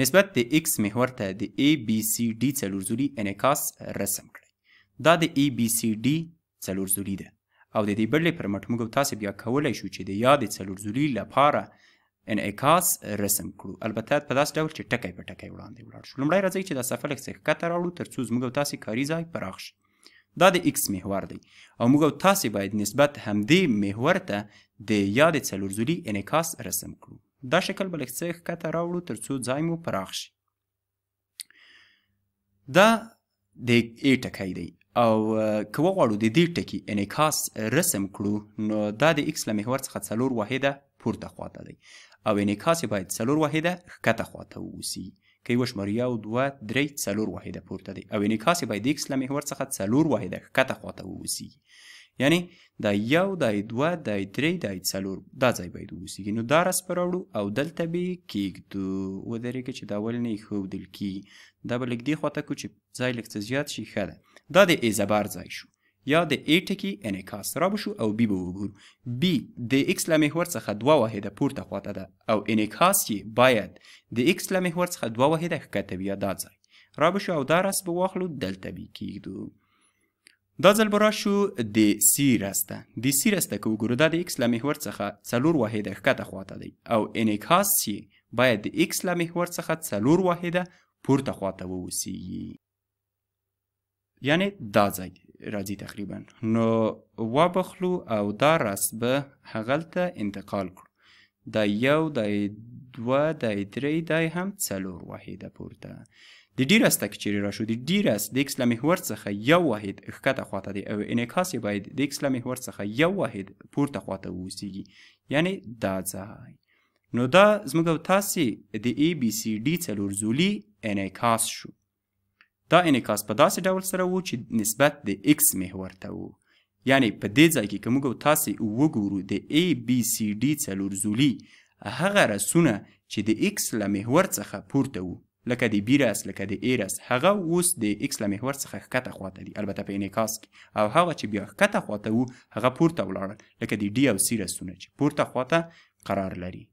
نسبت د x محور ته د a b c d څلورزوري انعکاس رسم کړئ دا د a b c d څلورزوري ده او د دې بدلې پر مټ موږ تاسو بیا کولای شو چې د یادې څلورزوري لپاره انعکاس رسم کړو البته په داس ډول چې ټکی په ټکی وړاندې ولاړ شو لومړی راځي چې دا سفر لکه څنګه کته راوړو ترڅو موږ تاسو کاری ځای پراخ شي دا د ایکس محور دی او موږ تاسو باید نسبت همدې محور ته د یادې څلورزوري انعکاس رسم کړو دا شکل به لږ څه ښکته راوړو تر څو ځای مو پراخ شي دا د ای ټکی دی او که وغواړو د دې ټکي انعکاس رسم کړو نو دا د ایکس له محور څخه څلور واحده پورته خواته دی او انعکاس باید څلور واحده ښکته خواته واوسي که یوه شمېر یو دوه درې څلور واحده پورته دی او انعکاس باید د ایکس له محور څخه څلور واحده ښکته خواته واوسي یعنی دا یو دا دوه دا درې دا څلور دا ځای باید اوسیږي نو دا رس پر راوړو او دلته به یې کیږدو ودرېږه چې دا ولې نه ایښودل کیږي دا به لږ دې خواته کړو چې ځای لږ څه زیات شي ښه ده دا د اعزبار ځای شو یا د ای ټکي انعکاس را بشو او بی به وګورو بی د ایکس له محور څخه دوه واحده پورته خواته ده او انعکاس یې باید د ایکس له محور څخه دوه واحده ښکته وي دا ځای را بشو او دا رس به واخلو دلته به کیږدو دا ځل به راشو د سی رسته د سی رسته که وګورو دا د ایکس له محور څخه څلور واحده ښکته خواته دی او انعکاس یې باید د ایکس له محور څخه څلور واحده پورته خواته واوسیږي یعنی دا ځای راځي تقریبا نو وبخلو او دا رس به هغلته انتقال کړو دا یو دا دوه دای درې دای هم څلور واحده پورته د ډیرس تک چیرې راشو د ډیرس د ایکس له محور څخه یو واحد ښکته خواته دی او انعکاس یې باید د ایکس له محور څخه یو واحد پورته خواته واوسیږي یعنی دا ځای نو دا زموږ او تاسې د ای بی سي ډي څلور زولي انعکاس شو دا انعکاس په داسې ډول سره وو چې نسبت د ایکس محور ته وو یعنی په دې ځای کې که موږ او تاسې وګورو د ای بی سي ډي څلور زولي هغه رسونه چې د ایکس له محور څخه پورته وو لکه د بیرس لکه د ایرس هغه اوس د ایکس له محور څخه ښکته خواته دي البته په انعکاس کې او هغه چې بیا ښکته خواته وو هغه پورته ولاړل لکه د ډي او سي رسونه چې پورته خواته قرار لري